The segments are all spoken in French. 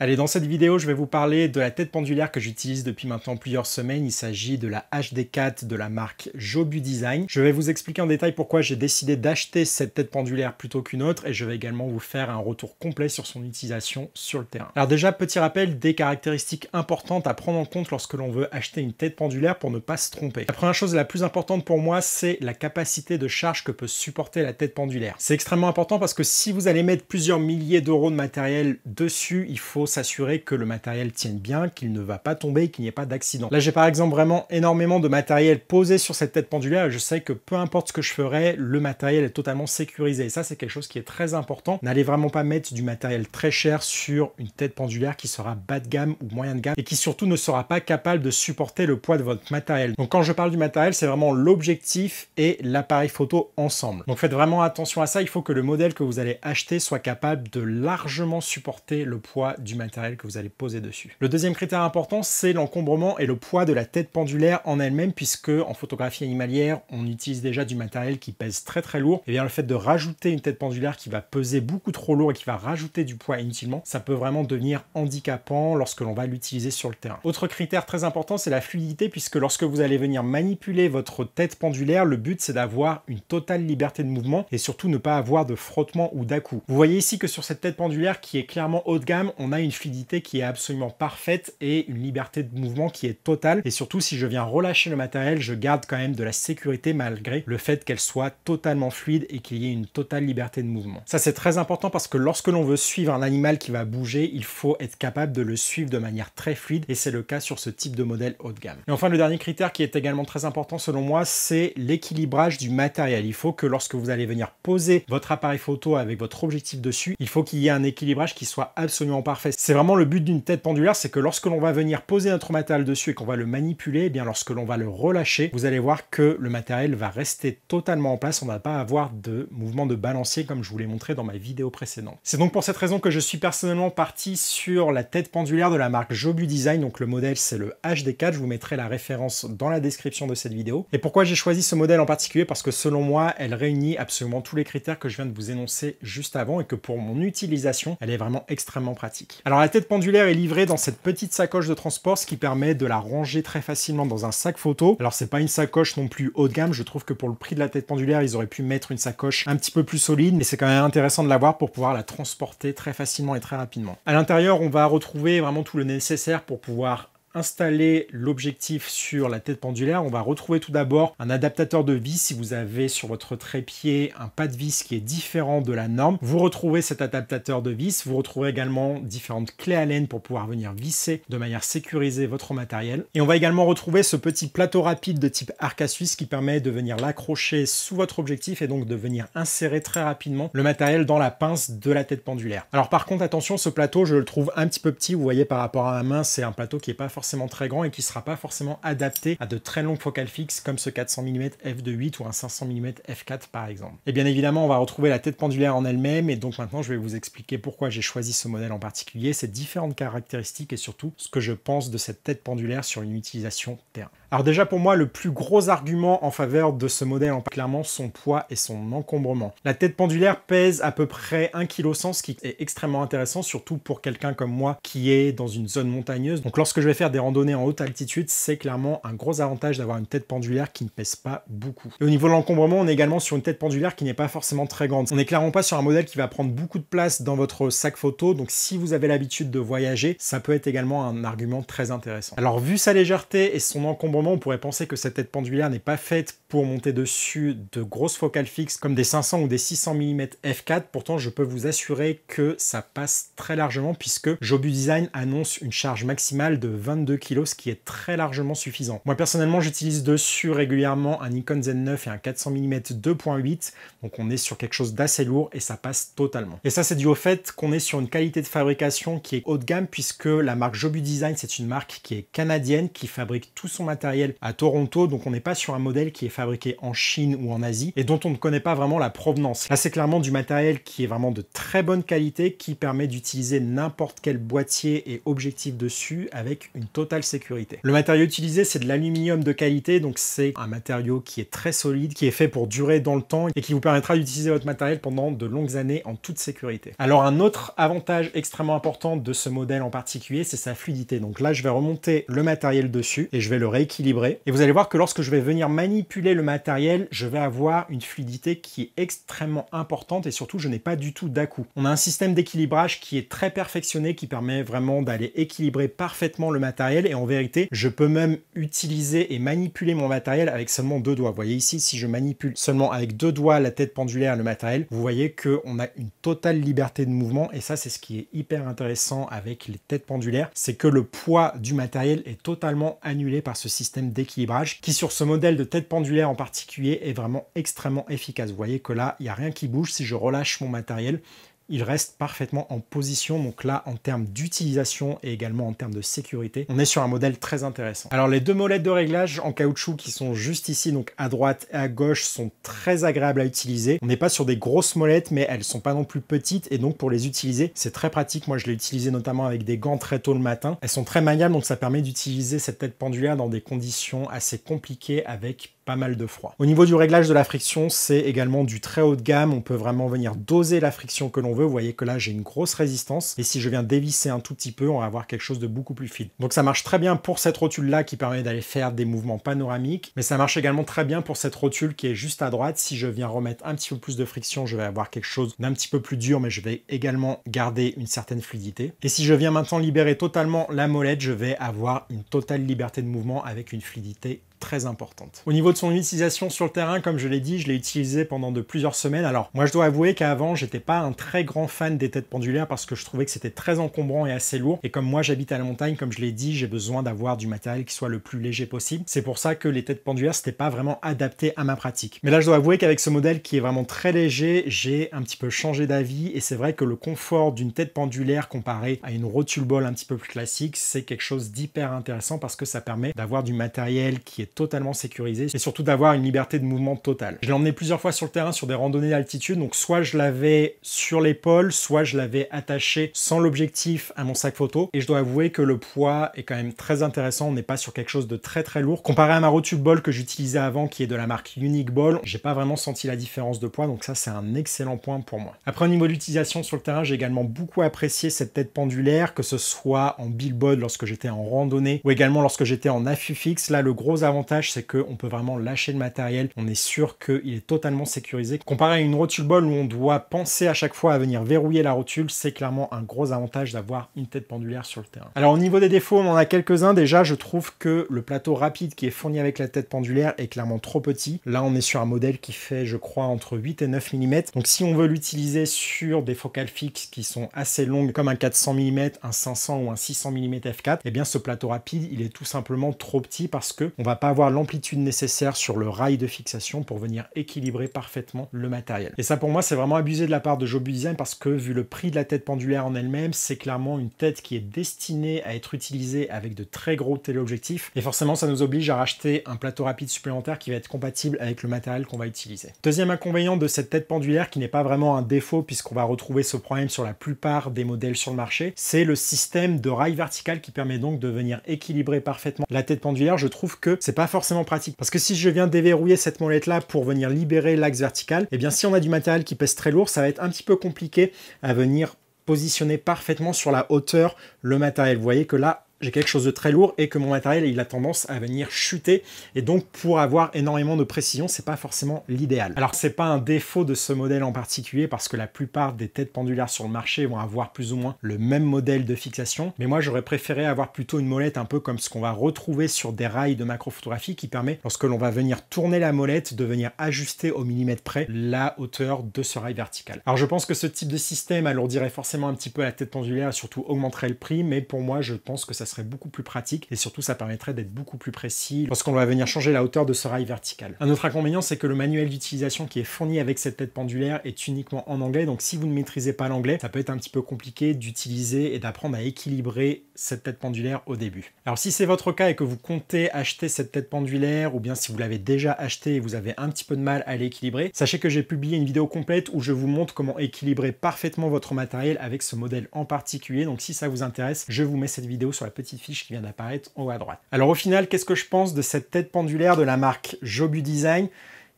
Allez, dans cette vidéo, je vais vous parler de la tête pendulaire que j'utilise depuis maintenant plusieurs semaines. Il s'agit de la HD4 de la marque Jobu Design. Je vais vous expliquer en détail pourquoi j'ai décidé d'acheter cette tête pendulaire plutôt qu'une autre et je vais également vous faire un retour complet sur son utilisation sur le terrain. Alors déjà, petit rappel des caractéristiques importantes à prendre en compte lorsque l'on veut acheter une tête pendulaire pour ne pas se tromper. La première chose la plus importante pour moi, c'est la capacité de charge que peut supporter la tête pendulaire. C'est extrêmement important parce que si vous allez mettre plusieurs milliers d'euros de matériel dessus, il faut s'assurer que le matériel tienne bien, qu'il ne va pas tomber, qu'il n'y ait pas d'accident. Là j'ai par exemple vraiment énormément de matériel posé sur cette tête pendulaire, je sais que peu importe ce que je ferai, le matériel est totalement sécurisé. Et ça c'est quelque chose qui est très important. N'allez vraiment pas mettre du matériel très cher sur une tête pendulaire qui sera bas de gamme ou moyen de gamme et qui surtout ne sera pas capable de supporter le poids de votre matériel. Donc quand je parle du matériel, c'est vraiment l'objectif et l'appareil photo ensemble. Donc faites vraiment attention à ça, il faut que le modèle que vous allez acheter soit capable de largement supporter le poids du matériel que vous allez poser dessus. Le deuxième critère important, c'est l'encombrement et le poids de la tête pendulaire en elle-même, puisque en photographie animalière, on utilise déjà du matériel qui pèse très très lourd. Et eh bien le fait de rajouter une tête pendulaire qui va peser beaucoup trop lourd et qui va rajouter du poids inutilement, ça peut vraiment devenir handicapant lorsque l'on va l'utiliser sur le terrain. Autre critère très important, c'est la fluidité, puisque lorsque vous allez venir manipuler votre tête pendulaire, le but c'est d'avoir une totale liberté de mouvement et surtout ne pas avoir de frottement ou d'à-coup. Vous voyez ici que sur cette tête pendulaire qui est clairement haut de gamme, on a une fluidité qui est absolument parfaite et une liberté de mouvement qui est totale. Et surtout, si je viens relâcher le matériel, je garde quand même de la sécurité malgré le fait qu'elle soit totalement fluide et qu'il y ait une totale liberté de mouvement. Ça, c'est très important parce que lorsque l'on veut suivre un animal qui va bouger, il faut être capable de le suivre de manière très fluide et c'est le cas sur ce type de modèle haut de gamme. Et enfin, le dernier critère qui est également très important selon moi, c'est l'équilibrage du matériel. Il faut que lorsque vous allez venir poser votre appareil photo avec votre objectif dessus, il faut qu'il y ait un équilibrage qui soit absolument parfait c'est vraiment le but d'une tête pendulaire, c'est que lorsque l'on va venir poser notre matériel dessus et qu'on va le manipuler, eh bien lorsque l'on va le relâcher, vous allez voir que le matériel va rester totalement en place, on va pas avoir de mouvement de balancier comme je vous l'ai montré dans ma vidéo précédente. C'est donc pour cette raison que je suis personnellement parti sur la tête pendulaire de la marque Jobu Design, donc le modèle c'est le HD4, je vous mettrai la référence dans la description de cette vidéo. Et pourquoi j'ai choisi ce modèle en particulier Parce que selon moi, elle réunit absolument tous les critères que je viens de vous énoncer juste avant et que pour mon utilisation, elle est vraiment extrêmement pratique. Alors la tête pendulaire est livrée dans cette petite sacoche de transport, ce qui permet de la ranger très facilement dans un sac photo. Alors c'est pas une sacoche non plus haut de gamme, je trouve que pour le prix de la tête pendulaire, ils auraient pu mettre une sacoche un petit peu plus solide, mais c'est quand même intéressant de l'avoir pour pouvoir la transporter très facilement et très rapidement. À l'intérieur, on va retrouver vraiment tout le nécessaire pour pouvoir installer l'objectif sur la tête pendulaire, on va retrouver tout d'abord un adaptateur de vis. Si vous avez sur votre trépied un pas de vis qui est différent de la norme, vous retrouvez cet adaptateur de vis. Vous retrouvez également différentes clés Allen pour pouvoir venir visser de manière sécurisée votre matériel. Et on va également retrouver ce petit plateau rapide de type arc à suisse qui permet de venir l'accrocher sous votre objectif et donc de venir insérer très rapidement le matériel dans la pince de la tête pendulaire. Alors par contre, attention, ce plateau, je le trouve un petit peu petit. Vous voyez, par rapport à ma main, c'est un plateau qui n'est pas forcément très grand et qui sera pas forcément adapté à de très longs focales fixes comme ce 400 mm f2.8 ou un 500 mm f4 par exemple. Et bien évidemment, on va retrouver la tête pendulaire en elle-même et donc maintenant je vais vous expliquer pourquoi j'ai choisi ce modèle en particulier, ses différentes caractéristiques et surtout ce que je pense de cette tête pendulaire sur une utilisation terrain. Alors déjà pour moi, le plus gros argument en faveur de ce modèle en clairement son poids et son encombrement. La tête pendulaire pèse à peu près 1 kg, ce qui est extrêmement intéressant, surtout pour quelqu'un comme moi qui est dans une zone montagneuse. Donc lorsque je vais faire des randonnées en haute altitude, c'est clairement un gros avantage d'avoir une tête pendulaire qui ne pèse pas beaucoup. Et au niveau de l'encombrement, on est également sur une tête pendulaire qui n'est pas forcément très grande. On n'est clairement pas sur un modèle qui va prendre beaucoup de place dans votre sac photo, donc si vous avez l'habitude de voyager, ça peut être également un argument très intéressant. Alors vu sa légèreté et son encombrement, on pourrait penser que cette tête pendulaire n'est pas faite pour monter dessus de grosses focales fixes comme des 500 ou des 600 mm f4, pourtant je peux vous assurer que ça passe très largement puisque Jobu Design annonce une charge maximale de 22 2 kg, ce qui est très largement suffisant. Moi personnellement, j'utilise dessus régulièrement un Nikon Z9 et un 400 mm 2.8, donc on est sur quelque chose d'assez lourd et ça passe totalement. Et ça, c'est dû au fait qu'on est sur une qualité de fabrication qui est haut de gamme puisque la marque Jobu Design, c'est une marque qui est canadienne, qui fabrique tout son matériel à Toronto, donc on n'est pas sur un modèle qui est fabriqué en Chine ou en Asie et dont on ne connaît pas vraiment la provenance. Là, c'est clairement du matériel qui est vraiment de très bonne qualité, qui permet d'utiliser n'importe quel boîtier et objectif dessus avec une totale sécurité. Le matériau utilisé, c'est de l'aluminium de qualité, donc c'est un matériau qui est très solide, qui est fait pour durer dans le temps et qui vous permettra d'utiliser votre matériel pendant de longues années en toute sécurité. Alors un autre avantage extrêmement important de ce modèle en particulier, c'est sa fluidité. Donc là, je vais remonter le matériel dessus et je vais le rééquilibrer. Et vous allez voir que lorsque je vais venir manipuler le matériel, je vais avoir une fluidité qui est extrêmement importante et surtout, je n'ai pas du tout d'à-coup. On a un système d'équilibrage qui est très perfectionné, qui permet vraiment d'aller équilibrer parfaitement le matériel et en vérité, je peux même utiliser et manipuler mon matériel avec seulement deux doigts. Vous voyez ici, si je manipule seulement avec deux doigts la tête pendulaire, le matériel, vous voyez qu'on a une totale liberté de mouvement et ça, c'est ce qui est hyper intéressant avec les têtes pendulaires, c'est que le poids du matériel est totalement annulé par ce système d'équilibrage qui, sur ce modèle de tête pendulaire en particulier, est vraiment extrêmement efficace. Vous voyez que là, il n'y a rien qui bouge. Si je relâche mon matériel, il reste parfaitement en position. Donc là, en termes d'utilisation et également en termes de sécurité, on est sur un modèle très intéressant. Alors les deux molettes de réglage en caoutchouc qui sont juste ici, donc à droite et à gauche, sont très agréables à utiliser. On n'est pas sur des grosses molettes, mais elles sont pas non plus petites et donc pour les utiliser, c'est très pratique. Moi, je l'ai utilisé notamment avec des gants très tôt le matin. Elles sont très maniables, donc ça permet d'utiliser cette tête pendulaire dans des conditions assez compliquées avec pas mal de froid. Au niveau du réglage de la friction, c'est également du très haut de gamme. On peut vraiment venir doser la friction que l'on veut. Vous voyez que là, j'ai une grosse résistance. Et si je viens dévisser un tout petit peu, on va avoir quelque chose de beaucoup plus fine. Donc ça marche très bien pour cette rotule-là qui permet d'aller faire des mouvements panoramiques. Mais ça marche également très bien pour cette rotule qui est juste à droite. Si je viens remettre un petit peu plus de friction, je vais avoir quelque chose d'un petit peu plus dur, mais je vais également garder une certaine fluidité. Et si je viens maintenant libérer totalement la molette, je vais avoir une totale liberté de mouvement avec une fluidité très importante. Au niveau de son utilisation sur le terrain, comme je l'ai dit, je l'ai utilisé pendant de plusieurs semaines. Alors moi je dois avouer qu'avant j'étais pas un très grand fan des têtes pendulaires parce que je trouvais que c'était très encombrant et assez lourd. Et comme moi j'habite à la montagne, comme je l'ai dit, j'ai besoin d'avoir du matériel qui soit le plus léger possible. C'est pour ça que les têtes pendulaires c'était pas vraiment adapté à ma pratique. Mais là je dois avouer qu'avec ce modèle qui est vraiment très léger, j'ai un petit peu changé d'avis et c'est vrai que le confort d'une tête pendulaire comparé à une rotule ball un petit peu plus classique, c'est quelque chose d'hyper intéressant parce que ça permet d'avoir du matériel qui est totalement sécurisé et surtout d'avoir une liberté de mouvement totale. Je l'ai emmené plusieurs fois sur le terrain sur des randonnées d'altitude, donc soit je l'avais sur l'épaule, soit je l'avais attaché sans l'objectif à mon sac photo et je dois avouer que le poids est quand même très intéressant, on n'est pas sur quelque chose de très très lourd. Comparé à ma rotule ball que j'utilisais avant qui est de la marque Unique Ball, j'ai pas vraiment senti la différence de poids donc ça c'est un excellent point pour moi. Après au niveau d'utilisation sur le terrain, j'ai également beaucoup apprécié cette tête pendulaire que ce soit en billboard lorsque j'étais en randonnée ou également lorsque j'étais en affût fixe. Là le gros c'est qu'on peut vraiment lâcher le matériel. On est sûr qu'il est totalement sécurisé. Comparé à une rotule bol où on doit penser à chaque fois à venir verrouiller la rotule, c'est clairement un gros avantage d'avoir une tête pendulaire sur le terrain. Alors au niveau des défauts, on en a quelques-uns. Déjà, je trouve que le plateau rapide qui est fourni avec la tête pendulaire est clairement trop petit. Là, on est sur un modèle qui fait, je crois, entre 8 et 9 mm. Donc si on veut l'utiliser sur des focales fixes qui sont assez longues, comme un 400 mm, un 500 ou un 600 mm f4, et bien ce plateau rapide, il est tout simplement trop petit parce que on va pas avoir l'amplitude nécessaire sur le rail de fixation pour venir équilibrer parfaitement le matériel. Et ça pour moi c'est vraiment abusé de la part de Jobu Design parce que vu le prix de la tête pendulaire en elle-même, c'est clairement une tête qui est destinée à être utilisée avec de très gros téléobjectifs et forcément ça nous oblige à racheter un plateau rapide supplémentaire qui va être compatible avec le matériel qu'on va utiliser. Deuxième inconvénient de cette tête pendulaire qui n'est pas vraiment un défaut puisqu'on va retrouver ce problème sur la plupart des modèles sur le marché, c'est le système de rail vertical qui permet donc de venir équilibrer parfaitement la tête pendulaire. Je trouve que c'est pas forcément pratique. Parce que si je viens déverrouiller cette molette là pour venir libérer l'axe vertical, et eh bien si on a du matériel qui pèse très lourd, ça va être un petit peu compliqué à venir positionner parfaitement sur la hauteur le matériel. Vous voyez que là, j'ai quelque chose de très lourd et que mon matériel il a tendance à venir chuter et donc pour avoir énormément de précision c'est pas forcément l'idéal. Alors c'est pas un défaut de ce modèle en particulier parce que la plupart des têtes pendulaires sur le marché vont avoir plus ou moins le même modèle de fixation mais moi j'aurais préféré avoir plutôt une molette un peu comme ce qu'on va retrouver sur des rails de macrophotographie qui permet lorsque l'on va venir tourner la molette de venir ajuster au millimètre près la hauteur de ce rail vertical. Alors je pense que ce type de système alourdirait forcément un petit peu la tête pendulaire et surtout augmenterait le prix mais pour moi je pense que ça serait beaucoup plus pratique et surtout ça permettrait d'être beaucoup plus précis lorsqu'on va venir changer la hauteur de ce rail vertical. Un autre inconvénient, c'est que le manuel d'utilisation qui est fourni avec cette tête pendulaire est uniquement en anglais, donc si vous ne maîtrisez pas l'anglais, ça peut être un petit peu compliqué d'utiliser et d'apprendre à équilibrer cette tête pendulaire au début. Alors si c'est votre cas et que vous comptez acheter cette tête pendulaire ou bien si vous l'avez déjà acheté et vous avez un petit peu de mal à l'équilibrer, sachez que j'ai publié une vidéo complète où je vous montre comment équilibrer parfaitement votre matériel avec ce modèle en particulier. Donc si ça vous intéresse, je vous mets cette vidéo sur la petite fiche qui vient d'apparaître en haut à droite. Alors au final, qu'est-ce que je pense de cette tête pendulaire de la marque Jobu Design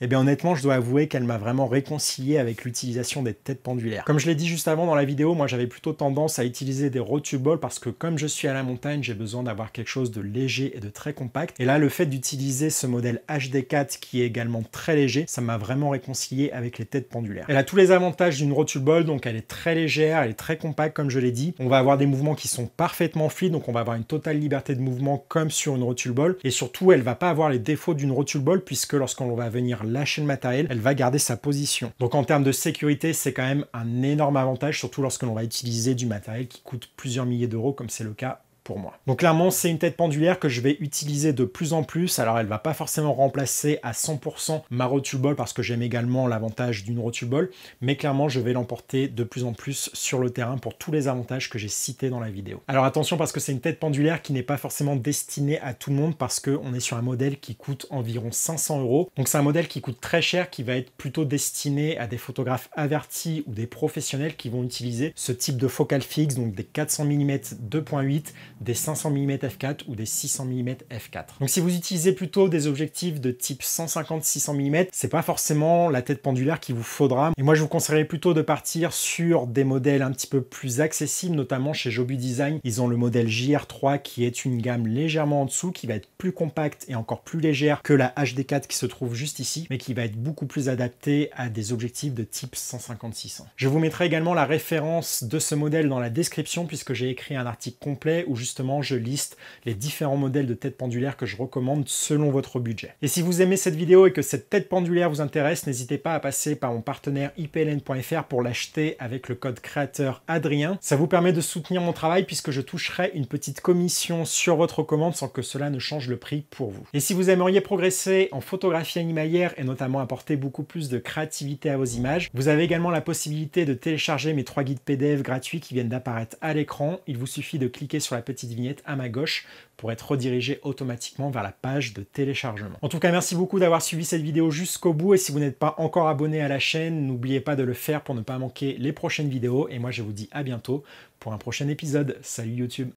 eh bien honnêtement, je dois avouer qu'elle m'a vraiment réconcilié avec l'utilisation des têtes pendulaires. Comme je l'ai dit juste avant dans la vidéo, moi j'avais plutôt tendance à utiliser des rotuboles parce que comme je suis à la montagne, j'ai besoin d'avoir quelque chose de léger et de très compact. Et là, le fait d'utiliser ce modèle HD4 qui est également très léger, ça m'a vraiment réconcilié avec les têtes pendulaires. Elle a tous les avantages d'une rotule ball, donc elle est très légère, elle est très compacte comme je l'ai dit. On va avoir des mouvements qui sont parfaitement fluides, donc on va avoir une totale liberté de mouvement comme sur une rotule ball. Et surtout, elle va pas avoir les défauts d'une rotule ball puisque lorsqu'on va venir lâcher le matériel, elle va garder sa position. Donc en termes de sécurité, c'est quand même un énorme avantage, surtout lorsque l'on va utiliser du matériel qui coûte plusieurs milliers d'euros, comme c'est le cas moi. Donc clairement, c'est une tête pendulaire que je vais utiliser de plus en plus. Alors elle va pas forcément remplacer à 100% ma rotule ball parce que j'aime également l'avantage d'une rotule ball, mais clairement, je vais l'emporter de plus en plus sur le terrain pour tous les avantages que j'ai cités dans la vidéo. Alors attention parce que c'est une tête pendulaire qui n'est pas forcément destinée à tout le monde parce qu'on est sur un modèle qui coûte environ 500 euros. Donc c'est un modèle qui coûte très cher, qui va être plutôt destiné à des photographes avertis ou des professionnels qui vont utiliser ce type de focal fixe, donc des 400 mm 2.8 des 500 mm f4 ou des 600 mm f4. Donc si vous utilisez plutôt des objectifs de type 150-600 mm, c'est pas forcément la tête pendulaire qu'il vous faudra. Et moi je vous conseillerais plutôt de partir sur des modèles un petit peu plus accessibles, notamment chez Jobu Design. Ils ont le modèle JR3 qui est une gamme légèrement en dessous, qui va être plus compacte et encore plus légère que la HD4 qui se trouve juste ici, mais qui va être beaucoup plus adaptée à des objectifs de type 150-600. Je vous mettrai également la référence de ce modèle dans la description puisque j'ai écrit un article complet où justement je liste les différents modèles de tête pendulaire que je recommande selon votre budget. Et si vous aimez cette vidéo et que cette tête pendulaire vous intéresse, n'hésitez pas à passer par mon partenaire ipln.fr pour l'acheter avec le code créateur Adrien. Ça vous permet de soutenir mon travail puisque je toucherai une petite commission sur votre commande sans que cela ne change le prix pour vous. Et si vous aimeriez progresser en photographie animalière et notamment apporter beaucoup plus de créativité à vos images, vous avez également la possibilité de télécharger mes trois guides PDF gratuits qui viennent d'apparaître à l'écran. Il vous suffit de cliquer sur la petite petite vignette à ma gauche pour être redirigé automatiquement vers la page de téléchargement. En tout cas, merci beaucoup d'avoir suivi cette vidéo jusqu'au bout et si vous n'êtes pas encore abonné à la chaîne, n'oubliez pas de le faire pour ne pas manquer les prochaines vidéos et moi je vous dis à bientôt pour un prochain épisode. Salut YouTube